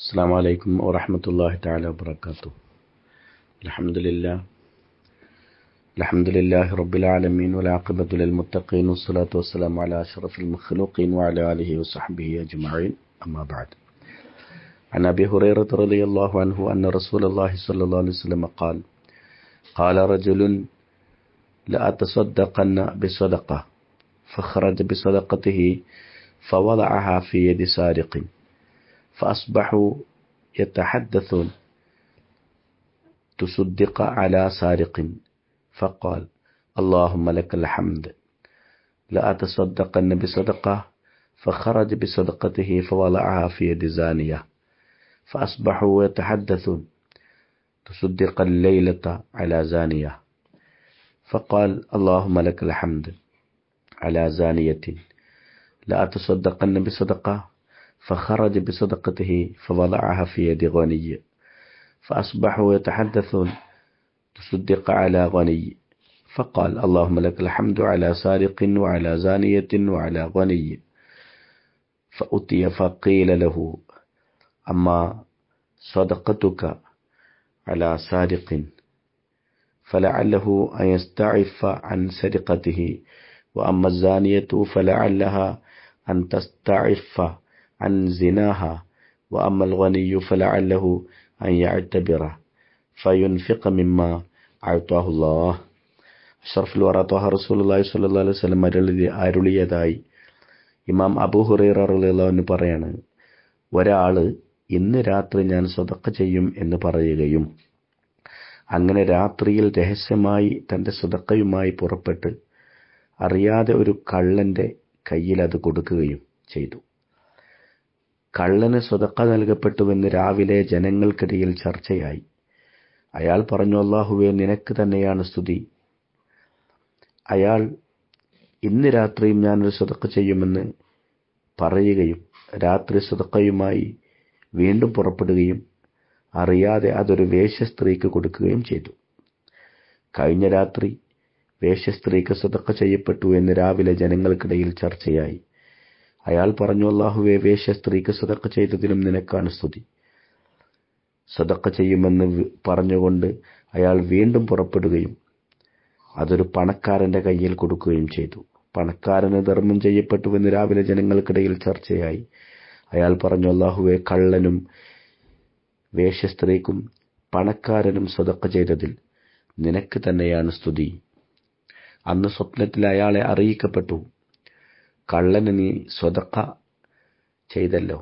السلام عليكم ورحمة الله تعالى وبركاته الحمد لله الحمد لله رب العالمين والعاقبة للمتقين والصلاة والسلام على أشرف المخلوقين وعلى آله وصحبه أجمعين أما بعد عن أبي هريرة رضي الله عنه أن رسول الله صلى الله عليه وسلم قال قال رجل لأتصدقن بصدقة فخرج بصدقته فوضعها في يد سارق فأصبحوا يتحدثون تصدق على سارق فقال اللهم لك الحمد لأتصدقن بصدقة فخرج بصدقته فولعها في يد زانية فأصبحوا يتحدثون تصدق الليلة على زانية فقال اللهم لك الحمد على زانية لأتصدقن بصدقة فخرج بصدقته فوضعها في يد غني فأصبحوا يتحدثون تصدق على غني فقال اللهم لك الحمد على سارق وعلى زانية وعلى غني فأتي فقيل له أما صدقتك على سارق فلعله أن يستعف عن سرقته وأما الزانية فلعلها أن تستعف عن زناها وأما الغني فلعله أن يعتبره فينفق مما أعطاه الله ഷർഫുൽ വറാത്തോഹ റസൂലി സ്വല്ലാ അലൈഹി സ്വലം അരുളി അരുളിയതായി ഇമാം അബു ഹുറൈറ അറുലിയെന്ന് പറയാണ് ഒരാൾ ഇന്ന് രാത്രി ഞാൻ സ്വതക്ക ചെയ്യും എന്ന് പറയുകയും അങ്ങനെ രാത്രിയിൽ രഹസ്യമായി തൻ്റെ സ്വതക്കയുമായി പുറപ്പെട്ട് അറിയാതെ ഒരു കള്ളൻ്റെ കയ്യിൽ അത് കൊടുക്കുകയും ചെയ്തു കള്ളന് സ്വതക്ക നൽകപ്പെട്ടുവെന്ന് രാവിലെ ജനങ്ങൾക്കിടയിൽ ചർച്ചയായി അയാൾ പറഞ്ഞു അള്ളാഹുവെ നിനക്ക് തന്നെയാണ് സ്തുതി അയാൾ ഇന്ന് രാത്രിയും ഞാനൊരു സ്വതക്ക ചെയ്യുമെന്ന് പറയുകയും രാത്രി സ്വതക്കയുമായി വീണ്ടും പുറപ്പെടുകയും അറിയാതെ അതൊരു വേഷസ്ത്രീക്ക് കൊടുക്കുകയും ചെയ്തു കഴിഞ്ഞ രാത്രി വേഷസ്ത്രീക്ക് സ്വതക്ക ചെയ്യപ്പെട്ടു എന്ന് രാവിലെ ജനങ്ങൾക്കിടയിൽ ചർച്ചയായി അയാൾ പറഞ്ഞു അള്ളാഹുവെ വേഷ സ്ത്രീക്ക് സതക്ക ചെയ്തതിനും നിനക്കാണ് സ്തുതി സതക്ക ചെയ്യുമെന്ന് പറഞ്ഞുകൊണ്ട് അയാൾ വീണ്ടും പുറപ്പെടുകയും അതൊരു പണക്കാരന്റെ കയ്യിൽ കൊടുക്കുകയും ചെയ്തു പണക്കാരന് ധർമ്മം ചെയ്യപ്പെട്ടുവെന്ന് രാവിലെ ജനങ്ങൾക്കിടയിൽ ചർച്ചയായി അയാൾ പറഞ്ഞു അള്ളാഹുവെ കള്ളനും സ്ത്രീക്കും പണക്കാരനും സ്വതക്ക ചെയ്തതിൽ നിനക്ക് തന്നെയാണ് സ്തുതി അന്ന് സ്വപ്നത്തിൽ അയാളെ അറിയിക്കപ്പെട്ടു കള്ളന് നീ സ്വതക്ക ചെയ്തല്ലോ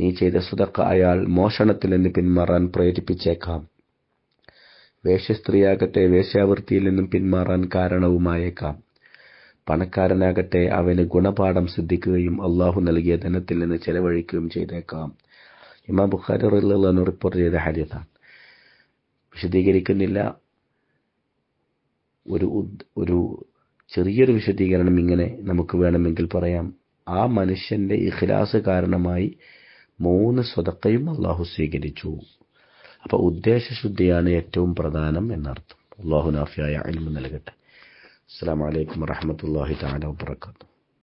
നീ ചെയ്ത സ്വതക്ക അയാൾ മോഷണത്തിൽ നിന്ന് പിന്മാറാൻ പ്രേരിപ്പിച്ചേക്കാം വേഷസ്ത്രീയാകട്ടെ വേഷാവൃത്തിയിൽ നിന്നും പിന്മാറാൻ കാരണവുമായേക്കാം പണക്കാരനാകട്ടെ അവന് ഗുണപാഠം സിദ്ധിക്കുകയും അള്ളാഹു നൽകിയ ധനത്തിൽ നിന്ന് ചെലവഴിക്കുകയും ചെയ്തേക്കാം ഇമാം ബുഖാരി റിപ്പോർട്ട് ചെയ്ത ഹരിതാണ് വിശദീകരിക്കുന്നില്ല ഒരു ഒരു ചെറിയൊരു വിശദീകരണം ഇങ്ങനെ നമുക്ക് വേണമെങ്കിൽ പറയാം ആ മനുഷ്യൻ്റെ ഇഖ്ലാസ് കാരണമായി മൂന്ന് സ്വതക്കയും അള്ളാഹു സ്വീകരിച്ചു അപ്പോൾ ഉദ്ദേശശുദ്ധിയാണ് ഏറ്റവും പ്രധാനം എന്നർത്ഥം അള്ളാഹു നാഫിയായ അൽമ നൽകട്ടെ അസ്സാം വലൈക്കും വറഹമത്തല്ലാഹി താല വാത്തു